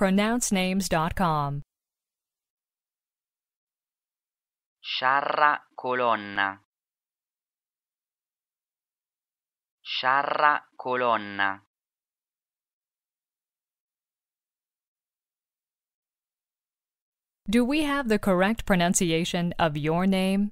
pronouncenames.com. Sciarra colonna. Sciarra colonna. Do we have the correct pronunciation of your name?